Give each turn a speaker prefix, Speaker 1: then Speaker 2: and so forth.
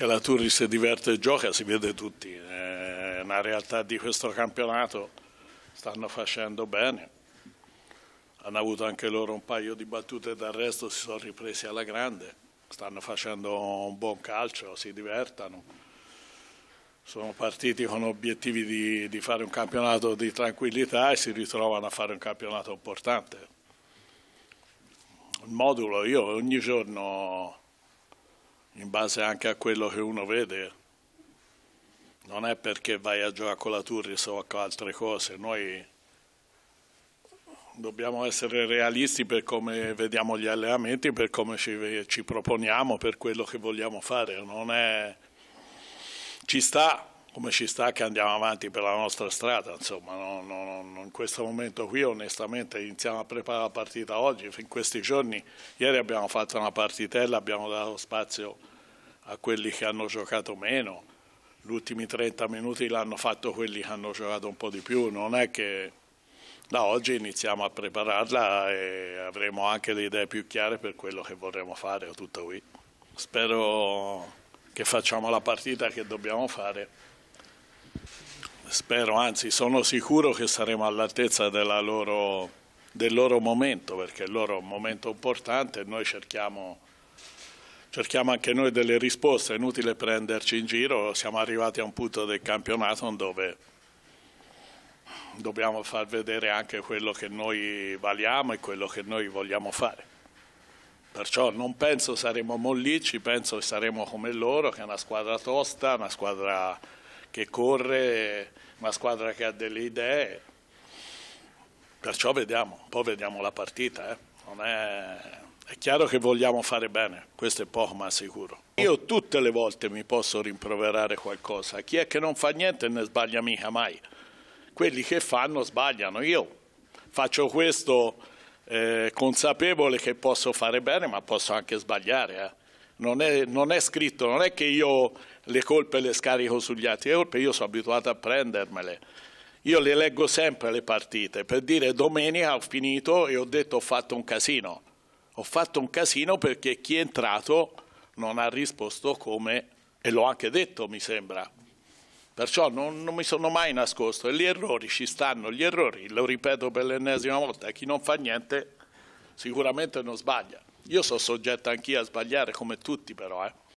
Speaker 1: che la Turri si diverte e gioca si vede tutti, è eh, una realtà di questo campionato, stanno facendo bene, hanno avuto anche loro un paio di battute d'arresto, si sono ripresi alla grande, stanno facendo un buon calcio, si divertano, sono partiti con obiettivi di, di fare un campionato di tranquillità e si ritrovano a fare un campionato importante. Il modulo, io ogni giorno in base anche a quello che uno vede. Non è perché vai a giocare con la Turris o con altre cose, noi dobbiamo essere realisti per come vediamo gli allenamenti, per come ci, ci proponiamo, per quello che vogliamo fare. Non È... Ci sta come ci sta che andiamo avanti per la nostra strada, insomma, no, no, no, in questo momento qui onestamente iniziamo a preparare la partita oggi, in questi giorni, ieri abbiamo fatto una partitella, abbiamo dato spazio a quelli che hanno giocato meno. Gli ultimi 30 minuti l'hanno fatto quelli che hanno giocato un po' di più, non è che da oggi iniziamo a prepararla e avremo anche le idee più chiare per quello che vorremmo fare tutto qui. Spero che facciamo la partita che dobbiamo fare. Spero, anzi sono sicuro che saremo all'altezza loro, del loro momento, perché il loro è un momento importante e noi cerchiamo cerchiamo anche noi delle risposte, è inutile prenderci in giro, siamo arrivati a un punto del campionato dove dobbiamo far vedere anche quello che noi valiamo e quello che noi vogliamo fare. Perciò non penso saremo mollicci, penso che saremo come loro, che è una squadra tosta, una squadra che corre, una squadra che ha delle idee. Perciò vediamo, un po' vediamo la partita, eh. non è è chiaro che vogliamo fare bene, questo è poco ma sicuro. Io tutte le volte mi posso rimproverare qualcosa, chi è che non fa niente ne sbaglia mica mai. Quelli che fanno sbagliano, io faccio questo eh, consapevole che posso fare bene ma posso anche sbagliare. Eh. Non, è, non, è, scritto, non è che io le colpe le scarico sugli altri, le colpe io sono abituato a prendermele. Io le leggo sempre le partite per dire domenica ho finito e ho detto ho fatto un casino ho fatto un casino perché chi è entrato non ha risposto come, e l'ho anche detto mi sembra, perciò non, non, mi sono mai nascosto e gli errori ci stanno, gli errori, lo ripeto per l'ennesima volta, chi non fa niente sicuramente non sbaglia. Io sono soggetto anch'io a sbagliare come tutti però, eh.